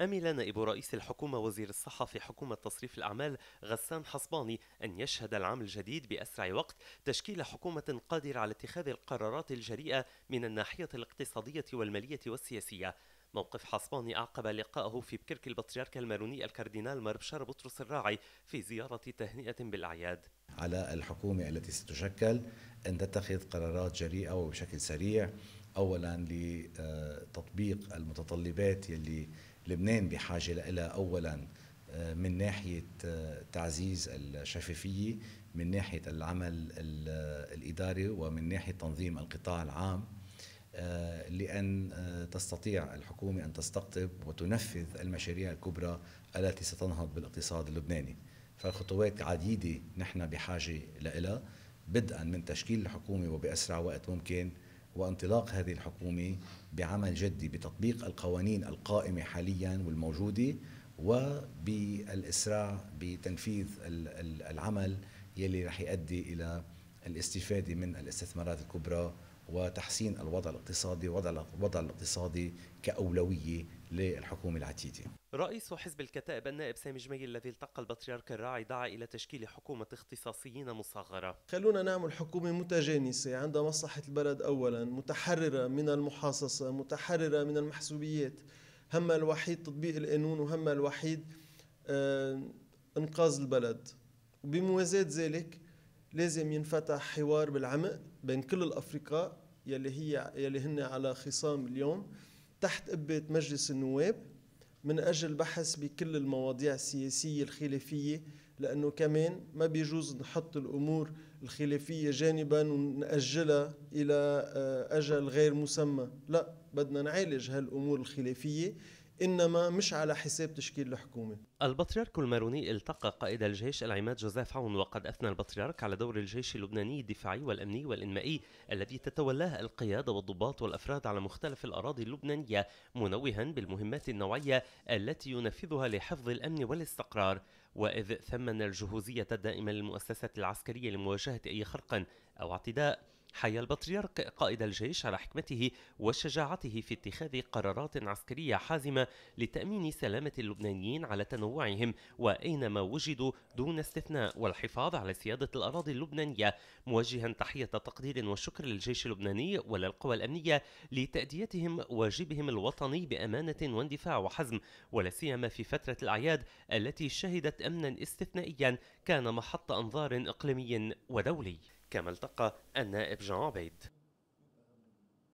أمل نائب رئيس الحكومة وزير الصحة في حكومة تصريف الأعمال غسان حصباني أن يشهد العام الجديد بأسرع وقت تشكيل حكومة قادرة على اتخاذ القرارات الجريئة من الناحية الاقتصادية والمالية والسياسية موقف حصباني أعقب لقائه في بكرك البطريرك الماروني الكاردينال مربشار بطرس الراعي في زيارة تهنئة بالأعياد على الحكومة التي ستشكل أن تتخذ قرارات جريئة وبشكل سريع اولا لتطبيق آه، المتطلبات يلي لبنان بحاجه لها اولا آه، من ناحيه آه، تعزيز الشفافيه من ناحيه العمل الاداري ومن ناحيه تنظيم القطاع العام لأن تستطيع الحكومة أن تستقطب وتنفذ المشاريع الكبرى التي ستنهض بالاقتصاد اللبناني فالخطوات عديدة نحن بحاجة لها بدءا من تشكيل الحكومة وبأسرع وقت ممكن وانطلاق هذه الحكومة بعمل جدي بتطبيق القوانين القائمة حاليا والموجودة وبالإسراع بتنفيذ العمل يلي رح يؤدي إلى الاستفادة من الاستثمارات الكبرى وتحسين الوضع الاقتصادي وضع الوضع الاقتصادي كأولوية للحكومة العتيدة رئيس حزب الكتائب النائب سامي جميل الذي التقى البطريرك الراعي دعا إلى تشكيل حكومة اختصاصيين مصغرة خلونا نعمل حكومة متجانسة عندها مصلحة البلد أولا متحررة من المحاصصة متحررة من المحسوبيات هم الوحيد تطبيق القانون وهم الوحيد آه، انقاذ البلد وبموازاة ذلك لازم ينفتح حوار بالعمق بين كل الافرقاء يلي هي يلي هن على خصام اليوم تحت قبه مجلس النواب من اجل بحث بكل المواضيع السياسيه الخلافيه لانه كمان ما بيجوز نحط الامور الخلافيه جانبا وناجلها الى آه، اجل غير مسمى، لا بدنا نعالج هالامور الخلافيه انما مش على حساب تشكيل الحكومه. البطريرك الماروني التقى قائد الجيش العماد جوزيف عون وقد اثنى البطريرك على دور الجيش اللبناني الدفاعي والامني والانمائي الذي تتولاه القياده والضباط والافراد على مختلف الاراضي اللبنانيه منوها بالمهمات النوعيه التي ينفذها لحفظ الامن والاستقرار واذ ثمن الجهوزيه الدائمه للمؤسسه العسكريه لمواجهه اي خرق او اعتداء حيا البطريرك قائد الجيش على حكمته وشجاعته في اتخاذ قرارات عسكرية حازمة لتأمين سلامة اللبنانيين على تنوعهم وأينما وجدوا دون استثناء والحفاظ على سيادة الأراضي اللبنانية موجها تحية تقدير وشكر للجيش اللبناني وللقوى الأمنية لتأديتهم واجبهم الوطني بأمانة واندفاع وحزم ولا سيما في فترة الأعياد التي شهدت أمنا استثنائيا كان محط أنظار إقليمي ودولي كما التقى النائب جان عبيد